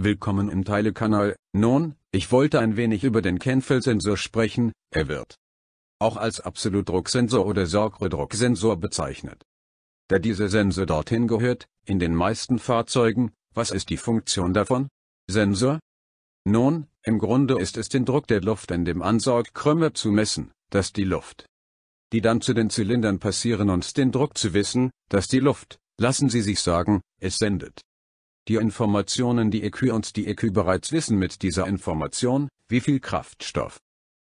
Willkommen im Teilekanal. Nun, ich wollte ein wenig über den Kenfell-Sensor sprechen, er wird auch als Absolutdrucksensor oder Sorgre-Drucksensor bezeichnet. Da dieser Sensor dorthin gehört, in den meisten Fahrzeugen, was ist die Funktion davon? Sensor? Nun, im Grunde ist es den Druck der Luft in dem Ansaugkrümmer zu messen, dass die Luft, die dann zu den Zylindern passieren und den Druck zu wissen, dass die Luft, lassen Sie sich sagen, es sendet die Informationen die EQ und die EQ bereits wissen mit dieser Information, wie viel Kraftstoff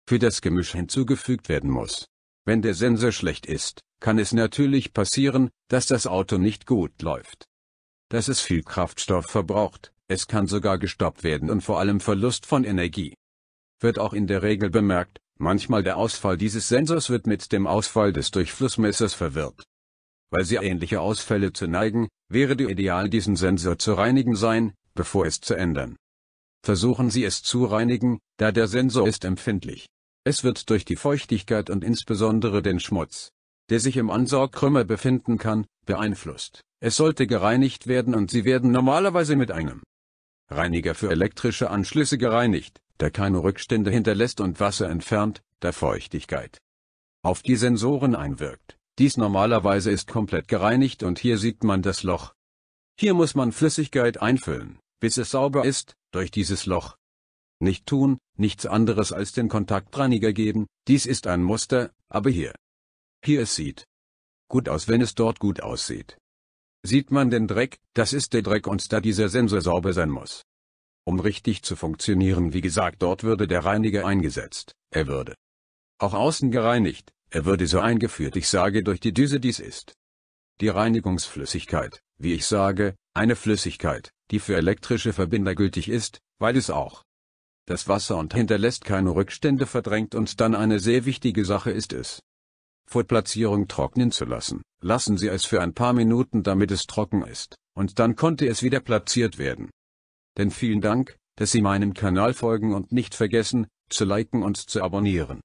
für das Gemisch hinzugefügt werden muss. Wenn der Sensor schlecht ist, kann es natürlich passieren, dass das Auto nicht gut läuft. Dass es viel Kraftstoff verbraucht, es kann sogar gestoppt werden und vor allem Verlust von Energie. Wird auch in der Regel bemerkt, manchmal der Ausfall dieses Sensors wird mit dem Ausfall des Durchflussmessers verwirrt weil sie ähnliche Ausfälle zu neigen, wäre die ideal diesen Sensor zu reinigen sein, bevor es zu ändern. Versuchen Sie es zu reinigen, da der Sensor ist empfindlich. Es wird durch die Feuchtigkeit und insbesondere den Schmutz, der sich im Ansaugkrümmer befinden kann, beeinflusst. Es sollte gereinigt werden und Sie werden normalerweise mit einem Reiniger für elektrische Anschlüsse gereinigt, der keine Rückstände hinterlässt und Wasser entfernt, da Feuchtigkeit auf die Sensoren einwirkt. Dies normalerweise ist komplett gereinigt und hier sieht man das Loch. Hier muss man Flüssigkeit einfüllen, bis es sauber ist, durch dieses Loch. Nicht tun, nichts anderes als den Kontaktreiniger geben, dies ist ein Muster, aber hier. Hier es sieht gut aus, wenn es dort gut aussieht. Sieht man den Dreck, das ist der Dreck und da dieser Sensor sauber sein muss. Um richtig zu funktionieren, wie gesagt, dort würde der Reiniger eingesetzt, er würde auch außen gereinigt, er würde so eingeführt ich sage durch die Düse dies ist. Die Reinigungsflüssigkeit, wie ich sage, eine Flüssigkeit, die für elektrische Verbinder gültig ist, weil es auch das Wasser und hinterlässt keine Rückstände verdrängt und dann eine sehr wichtige Sache ist es. Vor Platzierung trocknen zu lassen, lassen Sie es für ein paar Minuten damit es trocken ist, und dann konnte es wieder platziert werden. Denn vielen Dank, dass Sie meinem Kanal folgen und nicht vergessen, zu liken und zu abonnieren.